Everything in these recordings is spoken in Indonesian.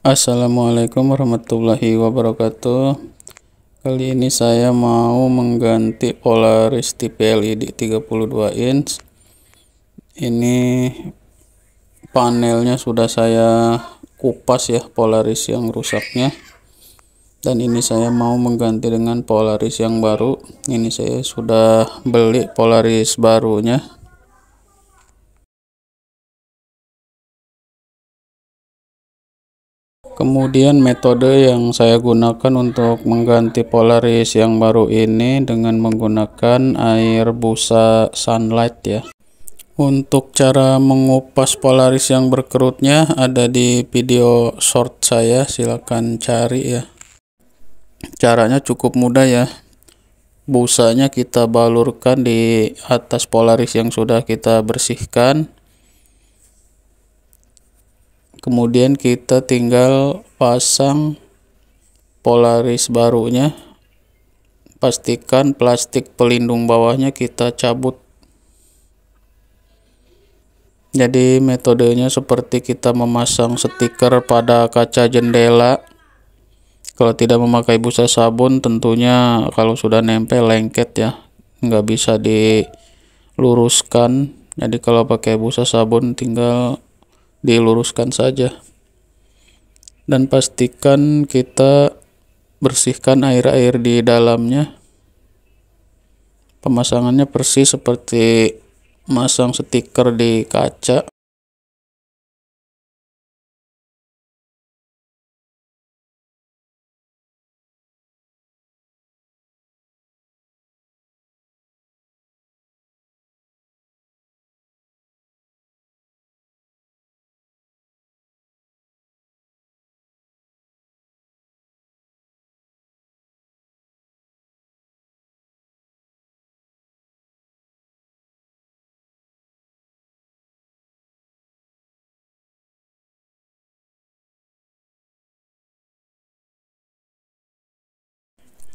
Assalamualaikum warahmatullahi wabarakatuh Kali ini saya mau mengganti Polaris LED 32 inch Ini panelnya sudah saya kupas ya Polaris yang rusaknya Dan ini saya mau mengganti dengan Polaris yang baru Ini saya sudah beli Polaris barunya kemudian metode yang saya gunakan untuk mengganti polaris yang baru ini dengan menggunakan air busa sunlight ya untuk cara mengupas polaris yang berkerutnya ada di video short saya silahkan cari ya caranya cukup mudah ya busanya kita balurkan di atas polaris yang sudah kita bersihkan kemudian kita tinggal pasang polaris barunya pastikan plastik pelindung bawahnya kita cabut jadi metodenya seperti kita memasang stiker pada kaca jendela kalau tidak memakai busa sabun tentunya kalau sudah nempel lengket ya nggak bisa diluruskan jadi kalau pakai busa sabun tinggal diluruskan saja dan pastikan kita bersihkan air-air di dalamnya pemasangannya persis seperti masang stiker di kaca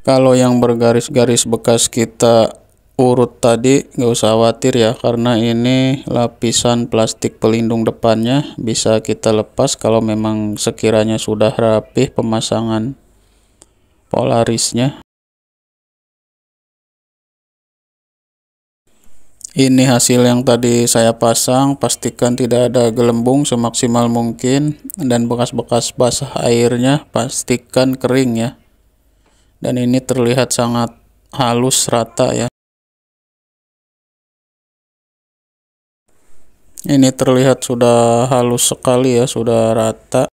kalau yang bergaris-garis bekas kita urut tadi nggak usah khawatir ya karena ini lapisan plastik pelindung depannya bisa kita lepas kalau memang sekiranya sudah rapih pemasangan polarisnya ini hasil yang tadi saya pasang pastikan tidak ada gelembung semaksimal mungkin dan bekas-bekas basah airnya pastikan kering ya dan ini terlihat sangat halus rata ya ini terlihat sudah halus sekali ya sudah rata